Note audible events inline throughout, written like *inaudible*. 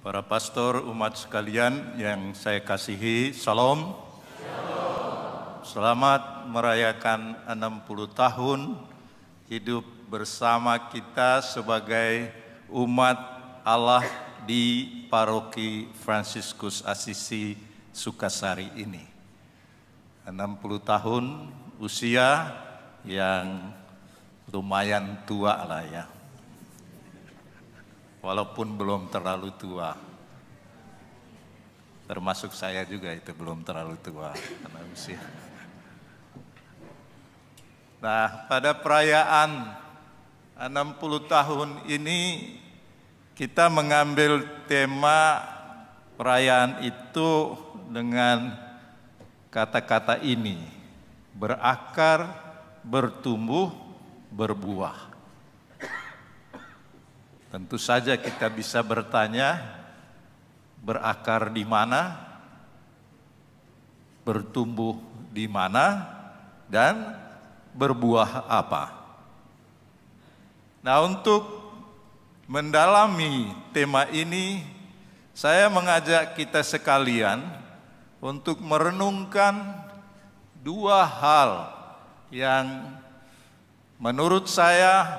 Para pastor umat sekalian yang saya kasihi, salam. Selamat merayakan 60 tahun hidup bersama kita sebagai umat Allah di paroki Franciscus Assisi Sukasari ini. 60 tahun usia yang lumayan tua lah ya walaupun belum terlalu tua. Termasuk saya juga itu belum terlalu tua karena usia. Nah, pada perayaan 60 tahun ini kita mengambil tema perayaan itu dengan kata-kata ini. Berakar, bertumbuh, berbuah. Tentu saja kita bisa bertanya berakar di mana, bertumbuh di mana, dan berbuah apa. Nah, untuk mendalami tema ini, saya mengajak kita sekalian untuk merenungkan dua hal yang menurut saya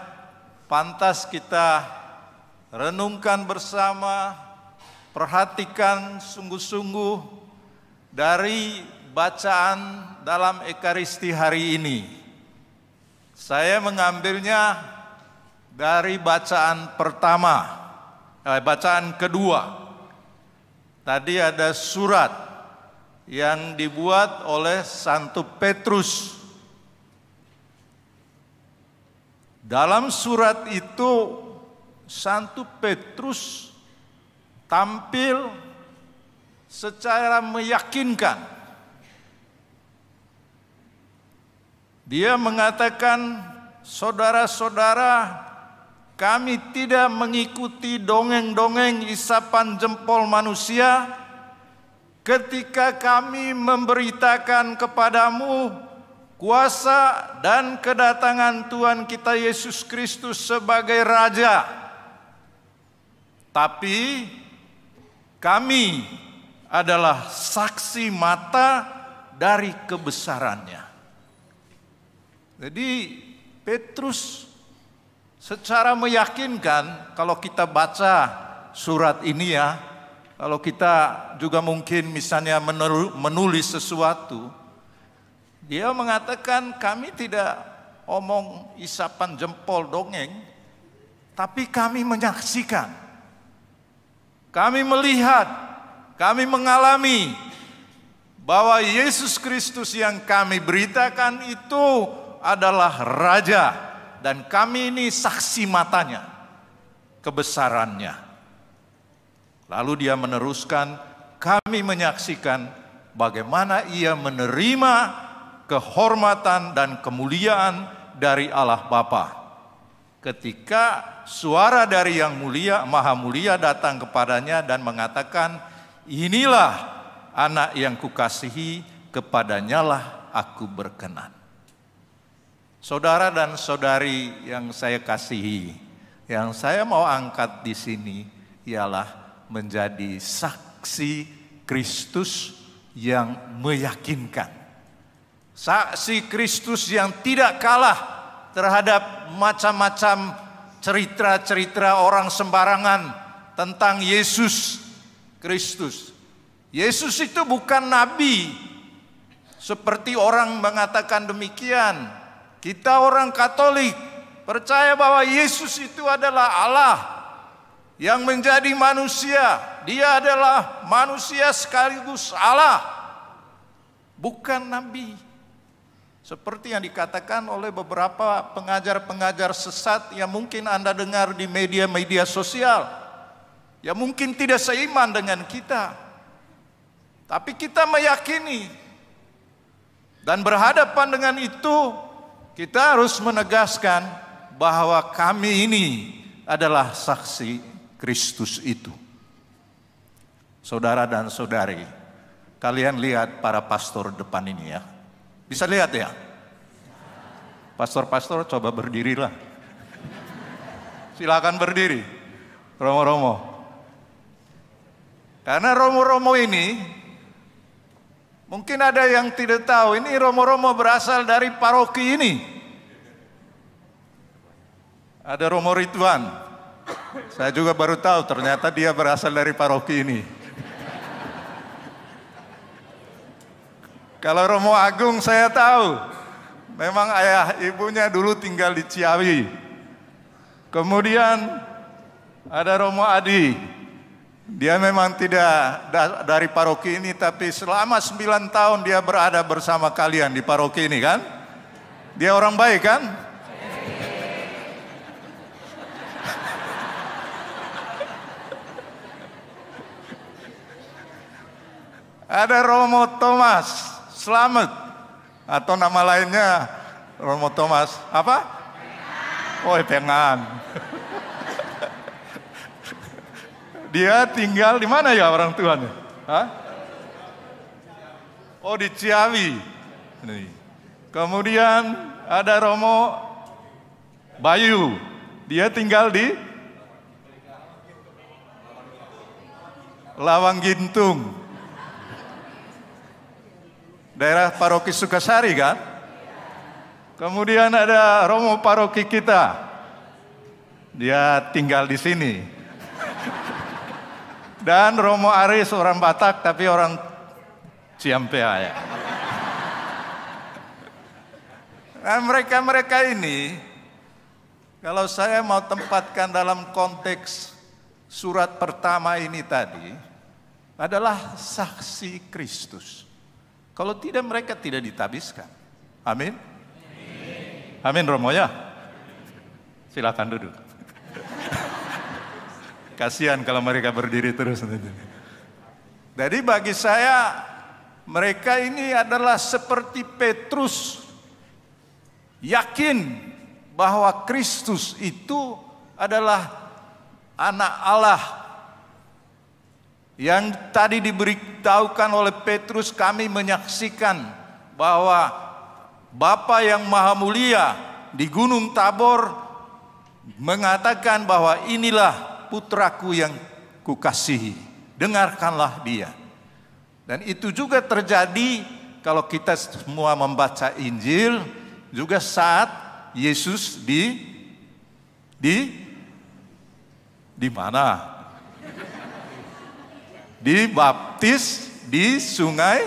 pantas kita renungkan bersama, perhatikan sungguh-sungguh dari bacaan dalam Ekaristi hari ini. Saya mengambilnya dari bacaan pertama, eh, bacaan kedua. Tadi ada surat yang dibuat oleh Santo Petrus. Dalam surat itu Santo Petrus tampil secara meyakinkan. Dia mengatakan, "Saudara-saudara, kami tidak mengikuti dongeng-dongeng isapan jempol manusia ketika kami memberitakan kepadamu kuasa dan kedatangan Tuhan kita Yesus Kristus sebagai Raja." Tapi kami adalah saksi mata dari kebesarannya. Jadi Petrus secara meyakinkan kalau kita baca surat ini ya, kalau kita juga mungkin misalnya menulis sesuatu, dia mengatakan kami tidak omong isapan jempol dongeng, tapi kami menyaksikan. Kami melihat, kami mengalami bahwa Yesus Kristus yang kami beritakan itu adalah Raja dan kami ini saksi matanya, kebesarannya. Lalu dia meneruskan, kami menyaksikan bagaimana ia menerima kehormatan dan kemuliaan dari Allah Bapa ketika suara dari yang mulia, maha mulia datang kepadanya dan mengatakan, inilah anak yang kukasihi, kepadanyalah aku berkenan. Saudara dan saudari yang saya kasihi, yang saya mau angkat di sini ialah menjadi saksi Kristus yang meyakinkan. Saksi Kristus yang tidak kalah terhadap macam-macam cerita-cerita orang sembarangan tentang Yesus Kristus. Yesus itu bukan nabi, seperti orang mengatakan demikian. Kita orang Katolik percaya bahwa Yesus itu adalah Allah yang menjadi manusia. Dia adalah manusia sekaligus Allah, bukan nabi. Seperti yang dikatakan oleh beberapa pengajar-pengajar sesat yang mungkin Anda dengar di media-media sosial, yang mungkin tidak seiman dengan kita, tapi kita meyakini dan berhadapan dengan itu, kita harus menegaskan bahwa kami ini adalah saksi Kristus itu. Saudara dan saudari, kalian lihat para pastor depan ini ya. Bisa lihat ya? Pastor-pastor coba berdirilah. Silakan berdiri. Romo-romo. Karena romo-romo ini mungkin ada yang tidak tahu, ini romo-romo berasal dari paroki ini. Ada romo Ridwan. Saya juga baru tahu ternyata dia berasal dari paroki ini. Kalau Romo Agung saya tahu, memang ayah ibunya dulu tinggal di Ciawi. Kemudian ada Romo Adi, dia memang tidak dari paroki ini, tapi selama sembilan tahun dia berada bersama kalian di paroki ini kan? Dia orang baik kan? ada Romo Thomas selamat. Atau nama lainnya Romo Thomas, apa? Oh, pengan. *laughs* Dia tinggal di mana ya orang tuanya? Hah? Oh, di Ciawi. Nih. Kemudian ada Romo Bayu. Dia tinggal di Lawang Gintung. Daerah paroki Sukasari kan? Kemudian ada Romo paroki kita. Dia tinggal di sini. Dan Romo Aris orang Batak tapi orang Ciampea ya. Nah mereka-mereka ini kalau saya mau tempatkan dalam konteks surat pertama ini tadi adalah saksi Kristus. Kalau tidak mereka tidak ditabiskan. Amin. Amin Romo ya. Silakan duduk. *laughs* Kasihan kalau mereka berdiri terus Jadi bagi saya mereka ini adalah seperti Petrus yakin bahwa Kristus itu adalah anak Allah yang tadi diberitahukan oleh Petrus kami menyaksikan bahwa Bapa yang Maha Mulia di Gunung Tabor mengatakan bahwa inilah putraku yang kukasihi. Dengarkanlah dia. Dan itu juga terjadi kalau kita semua membaca Injil juga saat Yesus di di di mana? dibaptis di sungai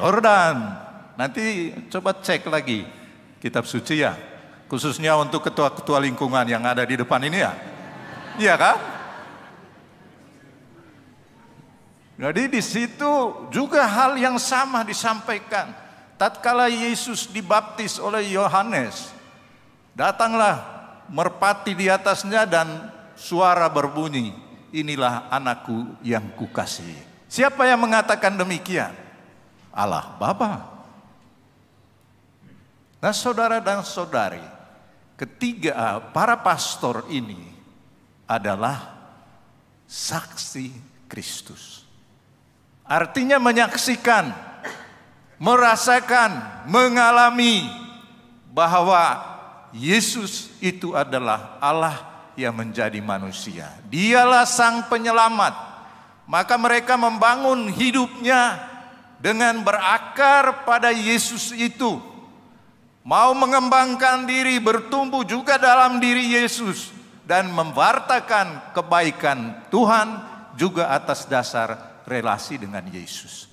Yordan. Nanti coba cek lagi kitab suci ya. Khususnya untuk ketua-ketua lingkungan yang ada di depan ini ya. Iya kan? Jadi di situ juga hal yang sama disampaikan. Tatkala Yesus dibaptis oleh Yohanes, datanglah merpati di atasnya dan suara berbunyi, inilah anakku yang kukasihi. Siapa yang mengatakan demikian? Allah Bapa. Nah saudara dan saudari, ketiga eh, para pastor ini adalah saksi Kristus. Artinya menyaksikan, merasakan, mengalami bahwa Yesus itu adalah Allah yang menjadi manusia. Dialah sang penyelamat. Maka mereka membangun hidupnya dengan berakar pada Yesus itu. Mau mengembangkan diri, bertumbuh juga dalam diri Yesus dan mewartakan kebaikan Tuhan juga atas dasar relasi dengan Yesus.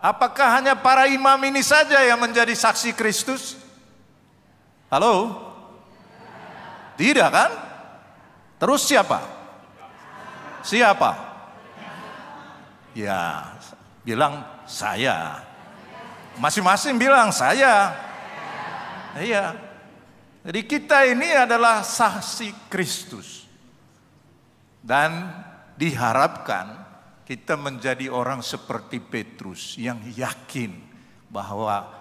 Apakah hanya para imam ini saja yang menjadi saksi Kristus? Halo? Tidak kan? Terus siapa? Siapa? Ya, bilang saya. Masing-masing bilang saya. Iya. Jadi kita ini adalah saksi Kristus. Dan diharapkan kita menjadi orang seperti Petrus yang yakin bahwa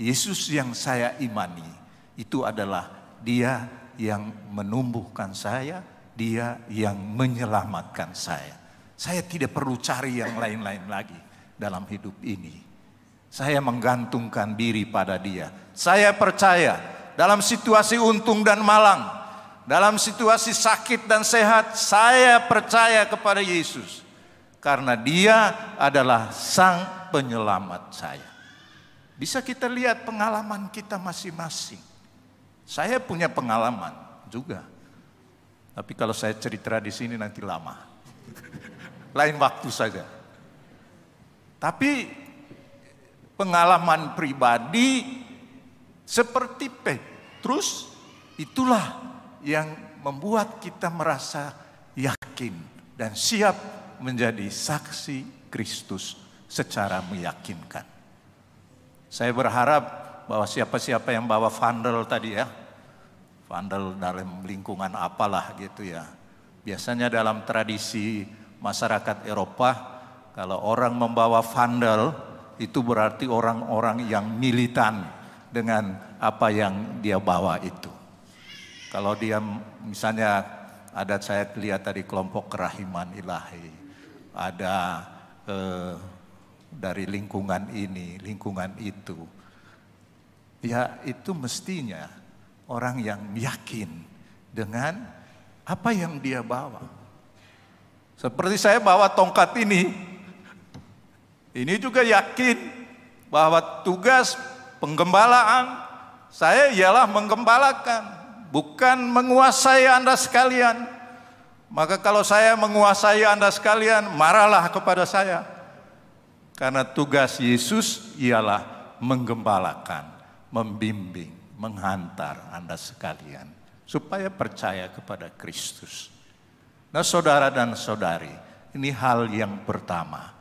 Yesus yang saya imani itu adalah dia yang menumbuhkan saya, dia yang menyelamatkan saya. Saya tidak perlu cari yang lain-lain lagi dalam hidup ini. Saya menggantungkan diri pada Dia. Saya percaya dalam situasi untung dan malang, dalam situasi sakit dan sehat, saya percaya kepada Yesus karena Dia adalah Sang Penyelamat saya. Bisa kita lihat pengalaman kita masing-masing. Saya punya pengalaman juga tapi kalau saya cerita di sini nanti lama. *laughs* Lain waktu saja. Tapi pengalaman pribadi seperti Petrus itulah yang membuat kita merasa yakin dan siap menjadi saksi Kristus secara meyakinkan. Saya berharap bahwa siapa-siapa yang bawa vandal tadi ya, vandal dalam lingkungan apalah gitu ya. Biasanya dalam tradisi masyarakat Eropa, kalau orang membawa vandal itu berarti orang-orang yang militan dengan apa yang dia bawa itu. Kalau dia misalnya ada saya lihat tadi kelompok kerahiman ilahi, ada eh, dari lingkungan ini, lingkungan itu. Ya itu mestinya orang yang yakin dengan apa yang dia bawa. Seperti saya bawa tongkat ini, ini juga yakin bahwa tugas penggembalaan saya ialah menggembalakan, bukan menguasai Anda sekalian. Maka kalau saya menguasai Anda sekalian, marahlah kepada saya. Karena tugas Yesus ialah menggembalakan, membimbing menghantar Anda sekalian supaya percaya kepada Kristus. Nah, saudara dan saudari, ini hal yang pertama.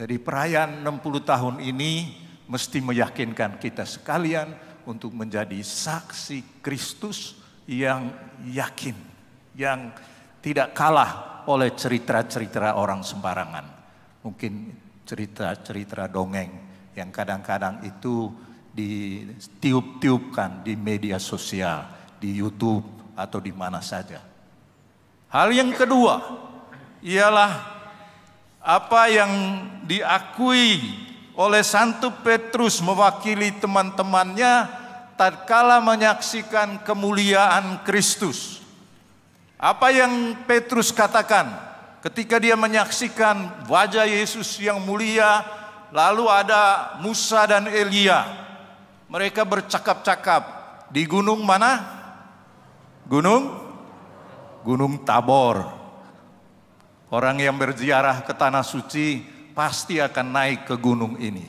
Jadi perayaan 60 tahun ini mesti meyakinkan kita sekalian untuk menjadi saksi Kristus yang yakin, yang tidak kalah oleh cerita-cerita orang sembarangan. Mungkin cerita-cerita dongeng yang kadang-kadang itu ditiup-tiupkan di media sosial, di YouTube atau di mana saja. Hal yang kedua ialah apa yang diakui oleh Santo Petrus mewakili teman-temannya tatkala menyaksikan kemuliaan Kristus. Apa yang Petrus katakan ketika dia menyaksikan wajah Yesus yang mulia, lalu ada Musa dan Elia mereka bercakap-cakap di gunung mana? Gunung? Gunung Tabor. Orang yang berziarah ke tanah suci pasti akan naik ke gunung ini.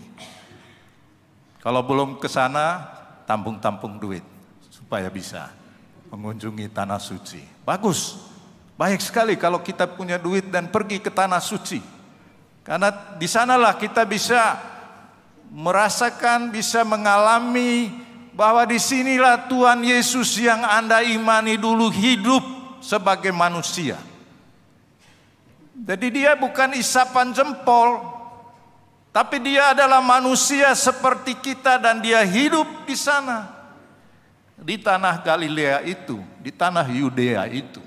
Kalau belum ke sana, tampung-tampung duit supaya bisa mengunjungi tanah suci. Bagus. Baik sekali kalau kita punya duit dan pergi ke tanah suci. Karena di sanalah kita bisa merasakan, bisa mengalami bahwa disinilah Tuhan Yesus yang Anda imani dulu hidup sebagai manusia. Jadi dia bukan isapan jempol, tapi dia adalah manusia seperti kita dan dia hidup di sana. Di tanah Galilea itu, di tanah Yudea itu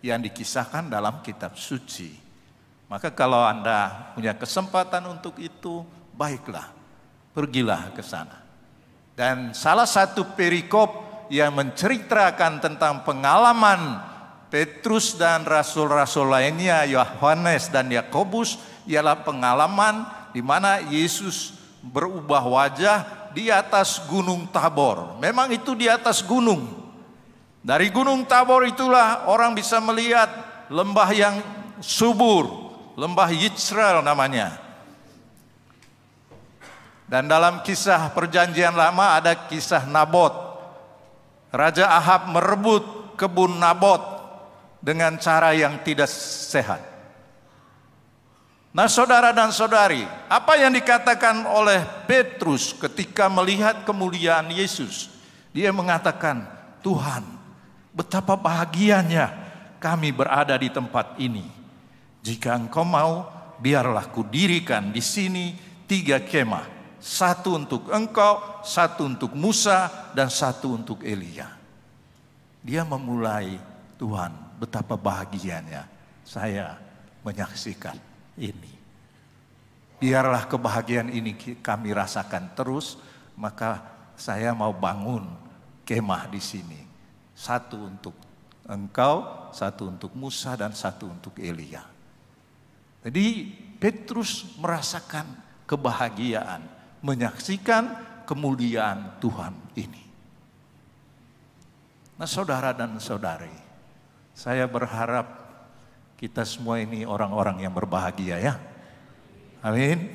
yang dikisahkan dalam kitab suci. Maka kalau Anda punya kesempatan untuk itu, baiklah pergilah ke sana. Dan salah satu perikop yang menceritakan tentang pengalaman Petrus dan rasul-rasul lainnya, Yohanes dan Yakobus, ialah pengalaman di mana Yesus berubah wajah di atas Gunung Tabor. Memang itu di atas gunung. Dari Gunung Tabor itulah orang bisa melihat lembah yang subur, lembah Yisrael namanya. Dan dalam kisah perjanjian lama ada kisah Nabot. Raja Ahab merebut kebun Nabot dengan cara yang tidak sehat. Nah saudara dan saudari, apa yang dikatakan oleh Petrus ketika melihat kemuliaan Yesus? Dia mengatakan, Tuhan betapa bahagianya kami berada di tempat ini. Jika engkau mau, biarlah kudirikan di sini tiga kemah satu untuk engkau, satu untuk Musa, dan satu untuk Elia. Dia memulai, Tuhan betapa bahagianya saya menyaksikan ini. Biarlah kebahagiaan ini kami rasakan terus, maka saya mau bangun kemah di sini. Satu untuk engkau, satu untuk Musa, dan satu untuk Elia. Jadi Petrus merasakan kebahagiaan menyaksikan kemuliaan Tuhan ini. Nah, saudara dan saudari, saya berharap kita semua ini orang-orang yang berbahagia ya. Amin.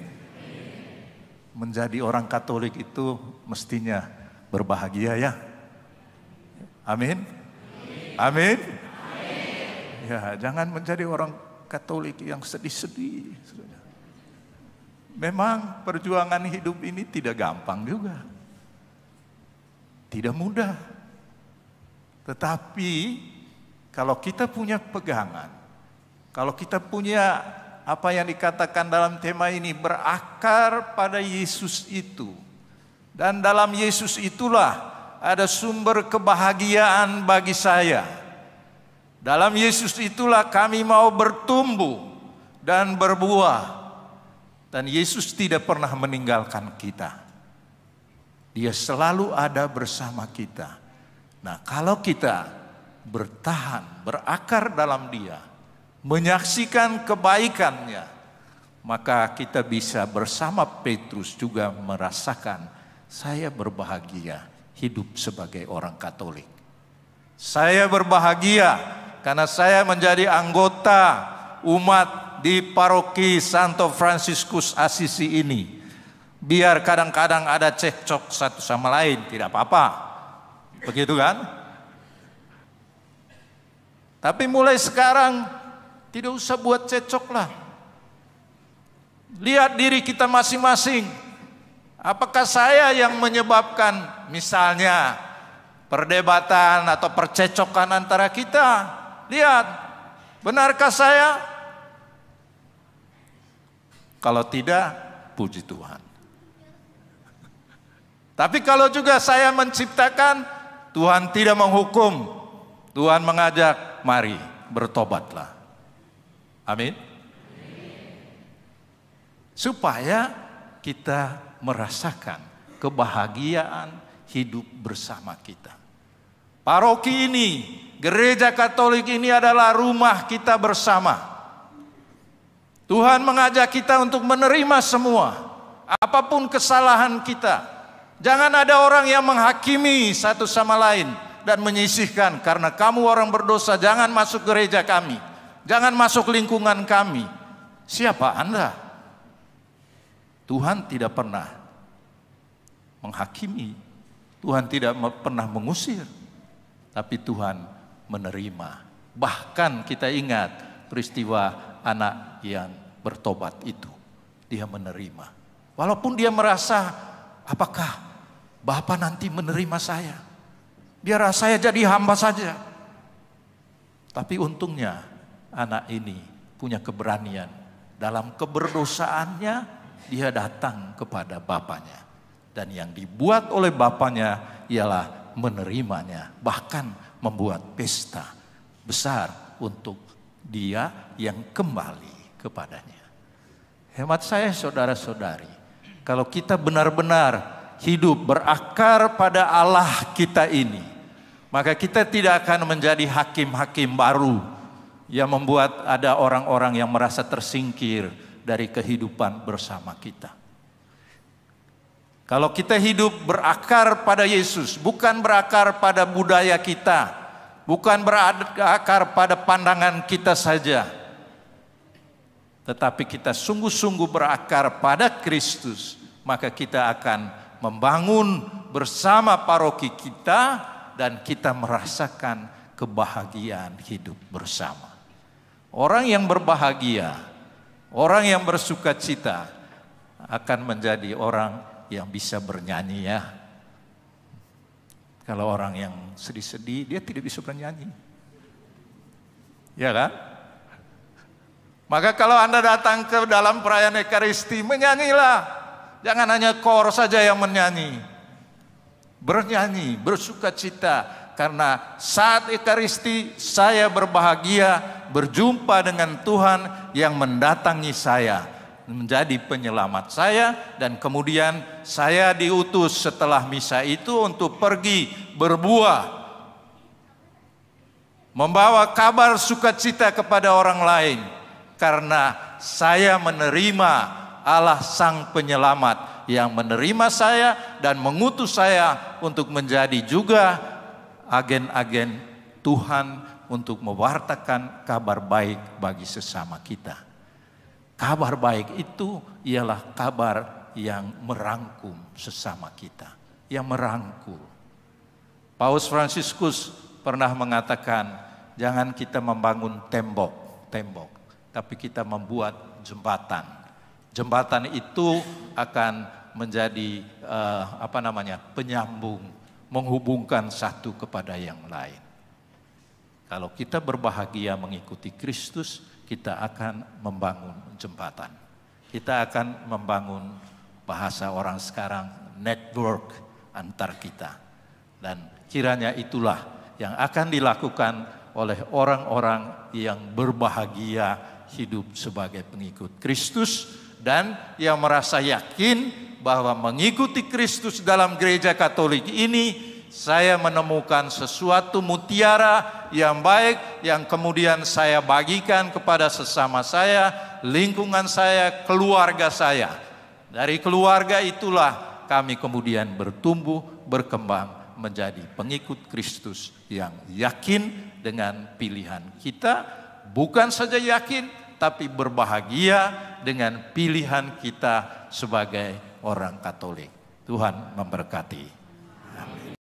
Menjadi orang Katolik itu mestinya berbahagia ya. Amin. Amin. Ya, jangan menjadi orang Katolik yang sedih-sedih. Memang perjuangan hidup ini tidak gampang juga. Tidak mudah. Tetapi kalau kita punya pegangan, kalau kita punya apa yang dikatakan dalam tema ini berakar pada Yesus itu. Dan dalam Yesus itulah ada sumber kebahagiaan bagi saya. Dalam Yesus itulah kami mau bertumbuh dan berbuah dan Yesus tidak pernah meninggalkan kita. Dia selalu ada bersama kita. Nah, kalau kita bertahan, berakar dalam Dia, menyaksikan kebaikannya, maka kita bisa bersama Petrus juga merasakan saya berbahagia hidup sebagai orang Katolik. Saya berbahagia karena saya menjadi anggota umat di paroki Santo Franciscus Assisi ini. Biar kadang-kadang ada cekcok satu sama lain, tidak apa-apa. Begitu kan? Tapi mulai sekarang tidak usah buat cecok lah. Lihat diri kita masing-masing. Apakah saya yang menyebabkan misalnya perdebatan atau percecokan antara kita? Lihat, benarkah saya kalau tidak, puji Tuhan. Tapi kalau juga saya menciptakan, Tuhan tidak menghukum. Tuhan mengajak, mari bertobatlah. Amin. Supaya kita merasakan kebahagiaan hidup bersama kita. Paroki ini, gereja Katolik ini adalah rumah kita bersama Tuhan mengajak kita untuk menerima semua, apapun kesalahan kita. Jangan ada orang yang menghakimi satu sama lain dan menyisihkan karena kamu orang berdosa, jangan masuk gereja kami. Jangan masuk lingkungan kami. Siapa Anda? Tuhan tidak pernah menghakimi. Tuhan tidak pernah mengusir. Tapi Tuhan menerima. Bahkan kita ingat peristiwa anak yang bertobat itu. Dia menerima. Walaupun dia merasa apakah Bapak nanti menerima saya. Biar saya jadi hamba saja. Tapi untungnya anak ini punya keberanian. Dalam keberdosaannya dia datang kepada bapaknya. Dan yang dibuat oleh bapaknya ialah menerimanya. Bahkan membuat pesta besar untuk dia yang kembali kepadanya. Hemat saya saudara-saudari, kalau kita benar-benar hidup berakar pada Allah kita ini, maka kita tidak akan menjadi hakim-hakim baru yang membuat ada orang-orang yang merasa tersingkir dari kehidupan bersama kita. Kalau kita hidup berakar pada Yesus, bukan berakar pada budaya kita, bukan berakar pada pandangan kita saja, tetapi kita sungguh-sungguh berakar pada Kristus, maka kita akan membangun bersama paroki kita dan kita merasakan kebahagiaan hidup bersama. Orang yang berbahagia, orang yang bersuka cita akan menjadi orang yang bisa bernyanyi ya. Kalau orang yang sedih-sedih, dia tidak bisa bernyanyi. Ya kan? Maka kalau Anda datang ke dalam perayaan Ekaristi, menyanyilah. Jangan hanya kor saja yang menyanyi. Bernyanyi, bersuka cita. Karena saat Ekaristi saya berbahagia berjumpa dengan Tuhan yang mendatangi saya. Menjadi penyelamat saya dan kemudian saya diutus setelah misa itu untuk pergi berbuah. Membawa kabar sukacita kepada orang lain karena saya menerima Allah Sang Penyelamat yang menerima saya dan mengutus saya untuk menjadi juga agen-agen Tuhan untuk mewartakan kabar baik bagi sesama kita. Kabar baik itu ialah kabar yang merangkum sesama kita, yang merangkul. Paus Fransiskus pernah mengatakan, jangan kita membangun tembok, tembok tapi kita membuat jembatan. Jembatan itu akan menjadi uh, apa namanya penyambung, menghubungkan satu kepada yang lain. Kalau kita berbahagia mengikuti Kristus, kita akan membangun jembatan. Kita akan membangun bahasa orang sekarang network antar kita. Dan kiranya itulah yang akan dilakukan oleh orang-orang yang berbahagia hidup sebagai pengikut Kristus dan yang merasa yakin bahwa mengikuti Kristus dalam gereja Katolik ini saya menemukan sesuatu mutiara yang baik yang kemudian saya bagikan kepada sesama saya, lingkungan saya, keluarga saya. Dari keluarga itulah kami kemudian bertumbuh, berkembang menjadi pengikut Kristus yang yakin dengan pilihan kita, bukan saja yakin tapi berbahagia dengan pilihan kita sebagai orang Katolik. Tuhan memberkati.